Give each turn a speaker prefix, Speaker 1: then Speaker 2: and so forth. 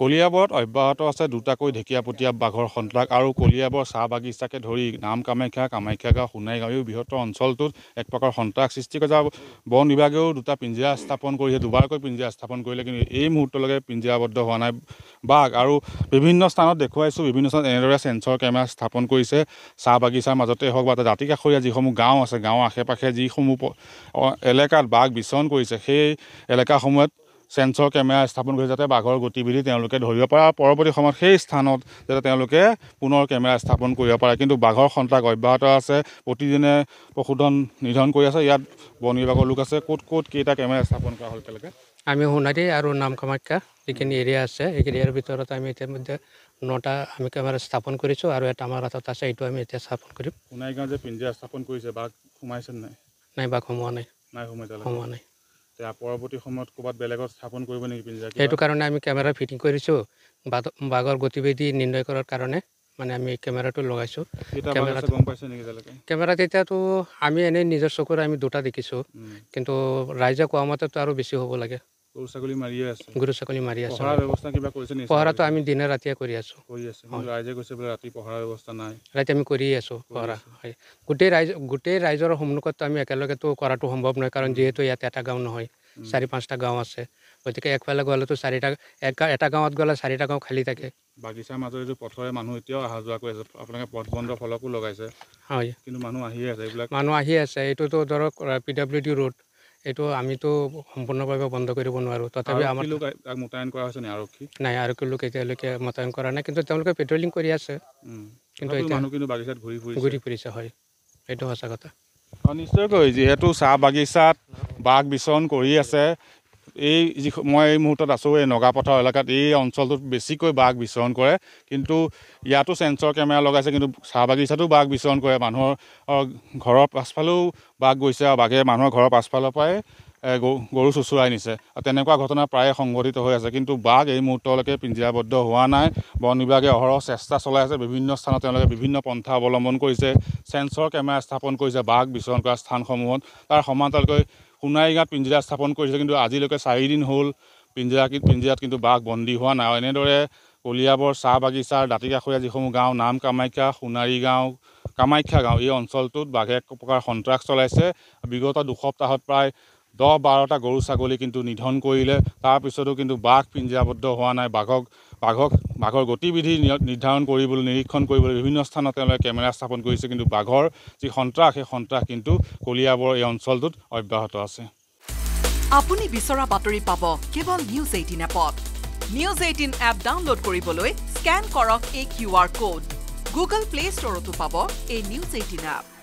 Speaker 1: কলিয়াবৰত অব্যাহত আছে দুটাকৈ ঢেকীয়া পতীয়া বাঘৰ সন্তাক আৰু কলিয়াবৰ চাহ বাগিচাকে ধৰি নাম কামাখ্যা কামাখ্যা গাঁও সোণাই গাঁও বৃহত্তৰ অঞ্চলটোত এক প্ৰকাৰ সন্তাস সৃষ্টি কৰা বন বিভাগেও দুটা পিঞ্জিৰা স্থাপন কৰিছে দুবাৰকৈ পিঞ্জিৰা স্থাপন কৰিলে কিন্তু এই মুহূৰ্তলৈকে পিঞ্জিৰাবদ্ধ হোৱা নাই বাঘ আৰু বিভিন্ন স্থানত দেখুৱাইছোঁ বিভিন্ন স্থানত এনেদৰে চেঞ্চৰ কেমেৰা স্থাপন কৰিছে চাহ বাগিচাৰ মাজতে হওক বা দাঁতি কাষৰীয়া যিসমূহ গাঁও আছে গাঁৱৰ আশে পাশে যিসমূহ এলেকাত বাঘ বিচৰণ কৰিছে সেই এলেকাসমূহত চেঞ্চৰ কেমেৰা স্থাপন কৰি যাতে বাঘৰ গতিবিধি তেওঁলোকে ধৰিব পাৰে আৰু পৰৱৰ্তী সময়ত সেই স্থানত যাতে তেওঁলোকে পুনৰ কেমেৰা স্থাপন কৰিব পাৰে কিন্তু বাঘৰ সন্তাক অব্যাহত আছে প্ৰতিদিনে পশুধন নিধন কৰি আছে ইয়াত বন বিভাগৰ লোক আছে ক'ত ক'ত কেইটা কেমেৰা স্থাপন কৰা হ'ল তেওঁলোকে
Speaker 2: আমি সোণাৰী আৰু নাম কামাখ্যা যিখিনি এৰিয়া আছে সেই এৰিয়াৰ ভিতৰত আমি ইতিমধ্যে নটা আমি কেমেৰা স্থাপন কৰিছোঁ আৰু এটা আমাৰ হাতত আছে এইটো আমি এতিয়া স্থাপন কৰিম
Speaker 1: সোণাৰী গাঁও যে পিঞ্জিয়া স্থাপন কৰিছে বাঘ সোমাইছে নাই
Speaker 2: নাই বাঘ সোমোৱা নাই
Speaker 1: নাই সোমাইছে সোমোৱা নাই পৰৱৰ্তী সময়ত ক'ৰবাত বেলেগত স্থাপন কৰিব নেকি পিঞ্জৰা সেইটো
Speaker 2: কাৰণে আমি কেমেৰা ফিটিং কৰিছোঁ বাঘৰ গতিবিধি নিৰ্ণয় কৰাৰ কাৰণে মানে আমি কেমেৰাটো লগাইছোঁ কেমেৰাটো গম পাইছে নেকি এতিয়ালৈকে কেমেৰাত আমি এনেই নিজৰ চকুৰে আমি দুটা দেখিছোঁ কিন্তু ৰাইজে কোৱা মতেতো আৰু বেছি হ'ব লাগে
Speaker 1: গৰু ছাগলী মাৰিয়ে আছে গৰু
Speaker 2: ছাগলী মাৰি আছে পহৰা ব্যৱস্থা কিবা কৰিছে নেকি পহৰাটো আমি দিনে ৰাতিয়ে কৰি আছোঁ কৰি আছোঁ ৰাইজে কৈছে বোলে ৰাতি পহৰা ব্যৱস্থা নাই ৰাতি আমি কৰি আছোঁ পহৰা হয় গোটেই ৰাইজ গোটেই ৰাইজৰ সন্মুখততো আমি একেলগেতো কৰাটো সম্ভৱ নহয় কাৰণ যিহেতু ইয়াত এটা গাঁও নহয় চাৰি পাঁচটা গাঁও আছে গতিকে একফালে গ'লেতো চাৰিটা এটা গাঁৱত গ'লে চাৰিটা গাঁও খালী থাকে
Speaker 1: বাগিচাৰ মাজত এইটো পথৰে মানুহ এতিয়াও অহা যোৱা কৰি আছে আপোনালোকে পথ বন্ধ ফলকো লগাইছে হয় কিন্তু মানুহ আহিয়ে আছে এইবিলাক মানুহ
Speaker 2: আহি আছে এইটোতো ধৰক পি ডব্লিউ ডি ৰোড এইটো আমিতো সম্পূৰ্ণভাৱে বন্ধ কৰিব নোৱাৰোঁ তথাপি আমাৰ
Speaker 1: লোক মোতায়ন কৰা হৈছে নে আৰক্ষী
Speaker 2: নাই আৰক্ষী লোক এতিয়ালৈকে মোতায়ন কৰা নাই কিন্তু তেওঁলোকে পেট্ৰলিং কৰি আছে কিন্তু ঘূৰি ফুৰিছে হয় এইটো সঁচা কথা
Speaker 1: নিশ্চয়কৈ যিহেতু চাহ বাগিচাত বাঘ বিচৰণ কৰি আছে এই যি মই এই মুহূৰ্তত আছোঁ এই নগাপথাৰ এলেকাত এই অঞ্চলটোত বেছিকৈ বাঘ বিচৰণ কৰে কিন্তু ইয়াতো চেঞ্চৰ কেমেৰা লগাইছে কিন্তু চাহ বাগিচাতো বাঘ বিচৰণ কৰে মানুহৰ ঘৰৰ পাছফালেও বাঘ গৈছে আৰু বাঘে মানুহৰ ঘৰৰ পাছফালৰ পৰাই গৰু চোঁচৰাই নিছে আৰু তেনেকুৱা ঘটনা প্ৰায়ে সংঘটিত হৈ আছে কিন্তু বাঘ এই মুহূৰ্তলৈকে পিঞ্জিৰাবদ্ধ হোৱা নাই বন বিভাগে অহৰহ চেষ্টা চলাই আছে বিভিন্ন স্থানত তেওঁলোকে বিভিন্ন পন্থা অৱলম্বন কৰিছে চেঞ্চৰ কেমেৰা স্থাপন কৰিছে বাঘ বিচৰণ কৰা স্থানসমূহত তাৰ সমান্তৰালকৈ গাঁৱত পিঞ্জিৰা স্থাপন কৰিছে কিন্তু আজিলৈকে চাৰিদিন হ'ল পিঞ্জিৰা পিঞ্জিৰাত কিন্তু বাঘ বন্দী হোৱা নাই এনেদৰে কলিয়াবৰ চাহ বাগিচাৰ দাঁতিকাষৰীয়া যিসমূহ গাঁও নাম কামাখ্যা সোণাৰী গাঁও কামাখ্যা গাঁও এই অঞ্চলটোত বাঘে এক প্ৰকাৰ সন্ত্ৰাস চলাইছে বিগত দুসপ্তাহত প্ৰায় দহ বাৰটা গৰু ছাগলী কিন্তু নিধন কৰিলে তাৰপিছতো কিন্তু বাঘ পিঞ্জাবদ্ধ হোৱা নাই বাঘক বাঘক বাঘৰ গতিবিধি নিৰ্ধাৰণ কৰিবলৈ নিৰীক্ষণ কৰিবলৈ বিভিন্ন স্থানত তেওঁলোকে কেমেৰা স্থাপন কৰিছে কিন্তু বাঘৰ যি সন্ত্ৰাস সেই সন্ত্ৰাস কিন্তু কলিয়াবৰ এই অঞ্চলটোত অব্যাহত আছে
Speaker 2: আপুনি বিচৰা বাতৰি পাব কেৱল নিউজ এইটিন এপত নিউজ এইটিন এপ ডাউনলোড কৰিবলৈ স্কেন কৰক এই Q R code Google play ষ্টৰতো পাব
Speaker 1: এই নিউজ এইটিন এপ